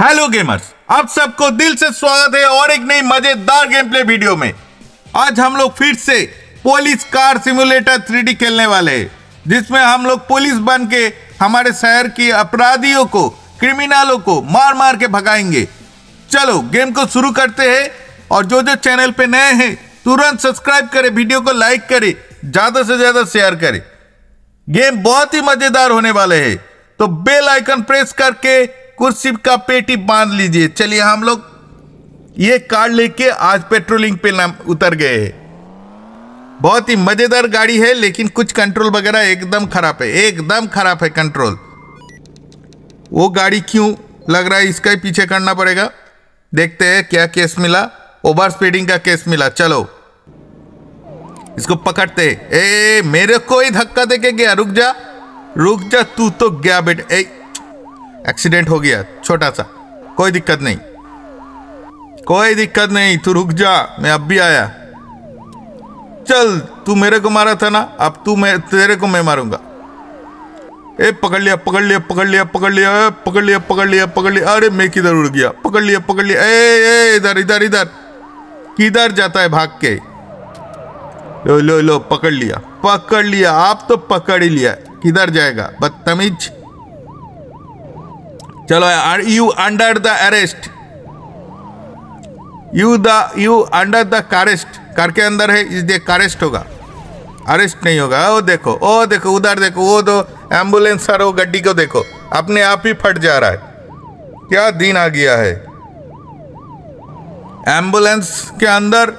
hello gamers आप सबको दिल से स्वागत है और एक नई मजेदार गेम प्ले वीडियो में आज हम लोग फिर से पुलिस कार सिमुलेटर थ्री खेलने वाले हैं जिसमें हम लोग पुलिस बन के हमारे शहर के अपराधियों को क्रिमिनलों को मार मार के भगाएंगे चलो गेम को शुरू करते हैं और जो जो चैनल पे नए हैं तुरंत सब्सक्राइब करें वीडियो को लाइक करें ज़्यादा से ज़्यादा शेयर करें गेम बहुत ही मज़ेदार होने वाले है तो बेल आइकन प्रेस करके कुर्सी का पेटी बांध लीजिए चलिए हम लोग ये कार लेके आज पेट्रोलिंग पे नाम उतर गए हैं बहुत ही मज़ेदार गाड़ी है लेकिन कुछ कंट्रोल वगैरह एकदम ख़राब है एकदम ख़राब है कंट्रोल वो गाड़ी क्यों लग रहा है इसका ही पीछे करना पड़ेगा देखते हैं क्या केस मिला ओवर स्पीडिंग का केस मिला चलो इसको पकड़ते ए मेरे को ही धक्का दे के गया रुक जा रुक जा तू तो गया बेटा एक्सीडेंट हो गया छोटा सा कोई दिक्कत नहीं कोई दिक्कत नहीं तू रुक जा मैं अब भी आया चल तू मेरे को मारा था ना अब तू मैं तेरे को मैं मारूंगा ए पकड़ लिया पकड़ लिया पकड़ लिया पकड़ लिया पकड़ लिया पकड़ लिया पकड़ लिया अरे मैं किधर उड़ गया पकड़ लिया पकड़ लिया ए ए इधर इधर इधर किधर जाता है भाग के लो लो लो पकड़ लिया पकड़ लिया आप तो पकड़ ही लिया किधर जाएगा बदतमीज चलो are you under the arrest you the you under the car arrest car के अंदर है इस कारेस्ट होगा अरेस्ट नहीं होगा ओ देखो ओ देखो उधर देखो वो दो एम्बुलेंस सर वो गड्डी को देखो अपने आप ही फट जा रहा है क्या दिन आ गया है एम्बुलेंस के अंदर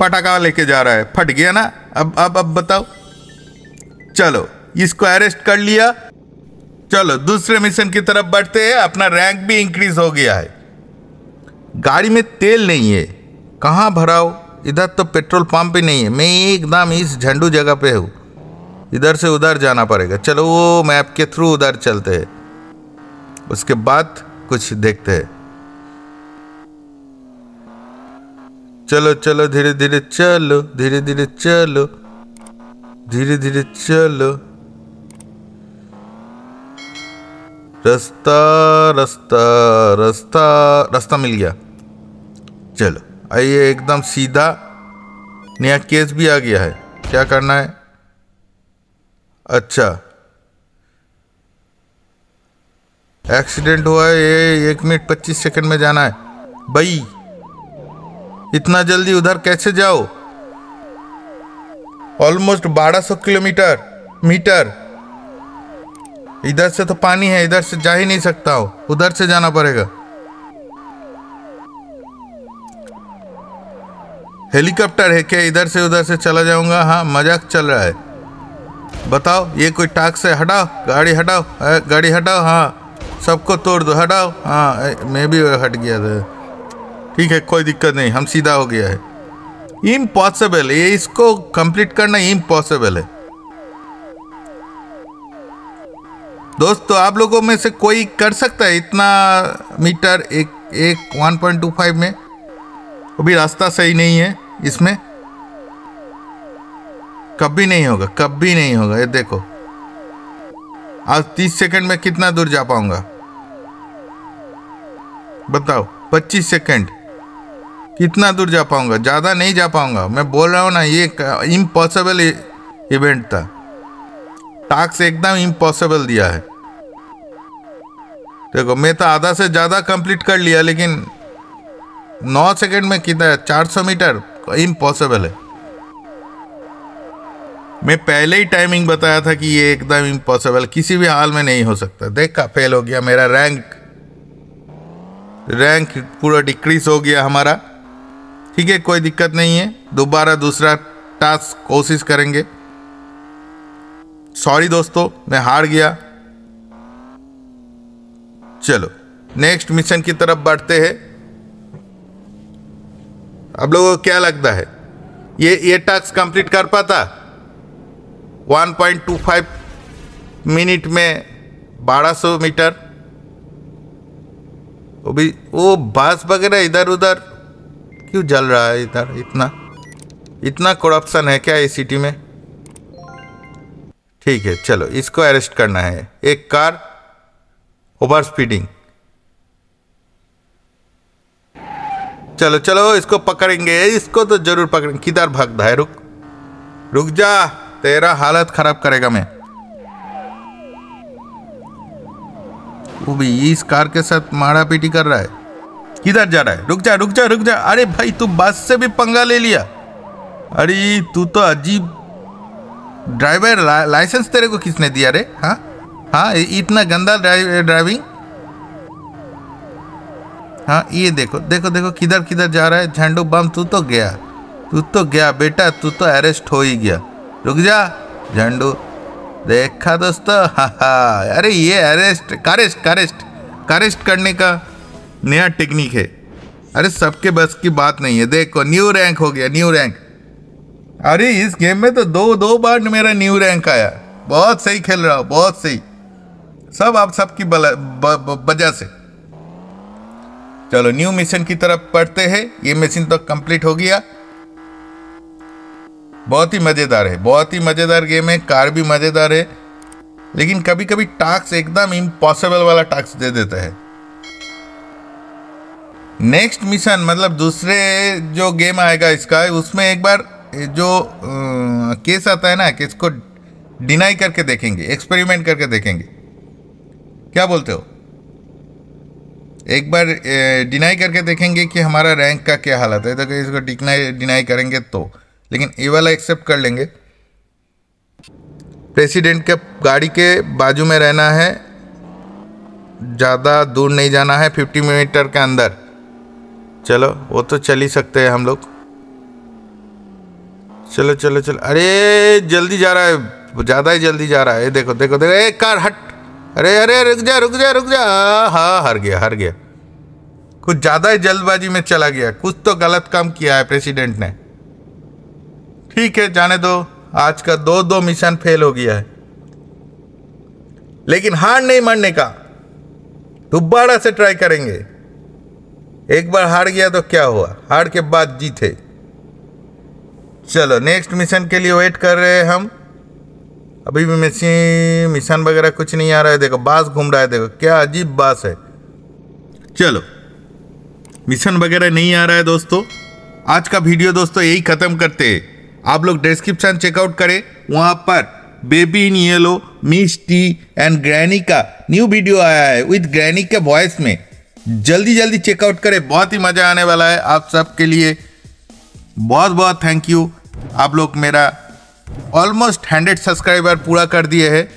पटाखा लेके जा रहा है फट गया ना अब अब अब बताओ चलो इसको अरेस्ट कर लिया चलो दूसरे मिशन की तरफ बढ़ते हैं अपना रैंक भी इंक्रीज हो गया है गाड़ी में तेल नहीं है कहाँ भराओ इधर तो पेट्रोल पंप ही नहीं है मैं एकदम इस झंडू जगह पे हूँ इधर से उधर जाना पड़ेगा चलो वो मैप के थ्रू उधर चलते हैं उसके बाद कुछ देखते हैं चलो चलो धीरे धीरे चलो धीरे धीरे चलो धीरे धीरे चलो रास्ता रास्ता रास्ता रास्ता मिल गया चलो आइए एकदम सीधा नया केस भी आ गया है क्या करना है अच्छा एक्सीडेंट हुआ है ये एक मिनट पच्चीस सेकंड में जाना है भाई इतना जल्दी उधर कैसे जाओ ऑलमोस्ट बारह सौ किलोमीटर मीटर इधर से तो पानी है इधर से जा ही नहीं सकता हो उधर से जाना पड़ेगा हेलीकॉप्टर है क्या इधर से उधर से चला जाऊंगा हाँ मजाक चल रहा है बताओ ये कोई टाक से हटाओ गाड़ी हटाओ गाड़ी हटाओ हाँ सबको तोड़ दो हटाओ हाँ मैं भी हट गया था ठीक है कोई दिक्कत नहीं हम सीधा हो गया है इम्पॉसिबल ये इसको कंप्लीट करना इम्पॉसिबल है दोस्तों आप लोगों में से कोई कर सकता है इतना मीटर एक एक 1.25 में अभी रास्ता सही नहीं है इसमें कभी नहीं होगा कभी नहीं होगा ये देखो आज 30 सेकंड में कितना दूर जा पाऊंगा बताओ 25 सेकंड कितना दूर जा पाऊंगा ज़्यादा नहीं जा पाऊंगा मैं बोल रहा हूँ ना ये इम्पॉसिबल इवेंट था टास्क एकदम इम्पॉसिबल दिया है देखो मैं तो आधा से ज़्यादा कंप्लीट कर लिया लेकिन नौ सेकंड में कितना है चार सौ मीटर इम्पॉसिबल है मैं पहले ही टाइमिंग बताया था कि ये एकदम इम्पॉसिबल किसी भी हाल में नहीं हो सकता देखा फेल हो गया मेरा रैंक रैंक पूरा डिक्रीज हो गया हमारा ठीक है कोई दिक्कत नहीं है दोबारा दूसरा टास्क कोशिश करेंगे सॉरी दोस्तों मैं हार गया चलो नेक्स्ट मिशन की तरफ बढ़ते हैं अब लोगों को क्या लगता है ये ये टास्क कंप्लीट कर पाता 1.25 मिनट में 1200 मीटर वो भी वो बस वगैरह इधर उधर क्यों जल रहा है इधर इतना इतना करप्शन है क्या इस सिटी में ठीक है चलो इसको अरेस्ट करना है एक कार ओवर स्पीडिंग चलो चलो इसको पकड़ेंगे इसको तो जरूर पकड़ेंगे किधर भाग है रुक रुक जा तेरा हालत खराब करेगा मैं वो भी इस कार के साथ मारा पीटी कर रहा है किधर जा रहा है रुक जा रुक जा रुक जा अरे भाई तू बस से भी पंगा ले लिया अरे तू तो अजीब ड्राइवर ला, लाइसेंस तेरे को किसने दिया रे हाँ हाँ इतना गंदा ड्राइविंग हाँ ये देखो देखो देखो किधर किधर जा रहा है झंडू बम तू तो गया तू तो गया बेटा तू तो अरेस्ट हो ही गया रुक जा झंडू देखा दोस्तों अरे ये अरेस्ट करेस्ट करेस्ट करेस्ट करने का नया टेक्निक है अरे सबके बस की बात नहीं है देखो न्यू रैंक हो गया न्यू रैंक अरे इस गेम में तो दो दो बार मेरा न्यू रैंक आया बहुत सही खेल रहा हूँ बहुत सही सब आप सबकी वजह से चलो न्यू मिशन की तरफ पढ़ते हैं ये मिशन तो कंप्लीट हो गया बहुत ही मज़ेदार है बहुत ही मज़ेदार गेम है कार भी मज़ेदार है लेकिन कभी कभी टास्क एकदम इम्पॉसिबल वाला टास्क दे देता है नेक्स्ट मिशन मतलब दूसरे जो गेम आएगा इसका उसमें एक बार जो केस आता है ना केस को डिनाई करके देखेंगे एक्सपेरिमेंट करके देखेंगे क्या बोलते हो एक बार डिनाई करके देखेंगे कि हमारा रैंक का क्या हालत है तो इसको डिनाई डिनाई करेंगे तो लेकिन ये वाला एक्सेप्ट कर लेंगे प्रेसिडेंट के गाड़ी के बाजू में रहना है ज़्यादा दूर नहीं जाना है 50 मीटर के अंदर चलो वो तो चल ही सकते हैं हम लोग चलो चलो चलो अरे जल्दी जा रहा है ज़्यादा ही जल्दी जा रहा है देखो देखो देखो एक कार हट अरे अरे रुक जा रुक जा रुक जा हाँ हार गया हार गया कुछ ज़्यादा ही जल्दबाजी में चला गया कुछ तो गलत काम किया है प्रेसिडेंट ने ठीक है जाने दो आज का दो दो मिशन फेल हो गया है लेकिन हार नहीं मानने का दोबारा से ट्राई करेंगे एक बार हार गया तो क्या हुआ हार के बाद जीते चलो नेक्स्ट मिशन के लिए वेट कर रहे हैं हम अभी भी मशीन मिशन वगैरह कुछ नहीं आ रहा है देखो बास घूम रहा है देखो क्या अजीब बास है चलो मिशन वगैरह नहीं आ रहा है दोस्तों आज का वीडियो दोस्तों यही ख़त्म करते हैं आप लोग डिस्क्रिप्शन चेकआउट करें वहाँ पर baby in yellow miss T and granny का न्यू वीडियो आया है विथ ग्रैनी के वॉइस में जल्दी जल्दी चेकआउट करें बहुत ही मज़ा आने वाला है आप सबके लिए बहुत बहुत थैंक यू आप लोग मेरा ऑलमोस्ट हंड्रेड सब्सक्राइबर पूरा कर दिए है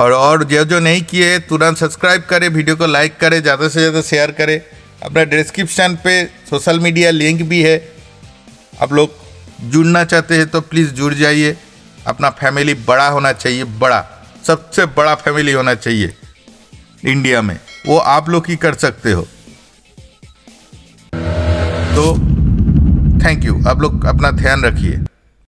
और और जो जो नहीं किए तुरंत सब्सक्राइब करें वीडियो को लाइक करें ज़्यादा से ज़्यादा शेयर करें अपना डिस्क्रिप्शन पे सोशल मीडिया लिंक भी है आप लोग जुड़ना चाहते हैं तो प्लीज़ जुड़ जाइए अपना फैमिली बड़ा होना चाहिए बड़ा सबसे बड़ा फैमिली होना चाहिए इंडिया में वो आप लोग ही कर सकते हो तो थैंक यू आप लोग अपना ध्यान रखिए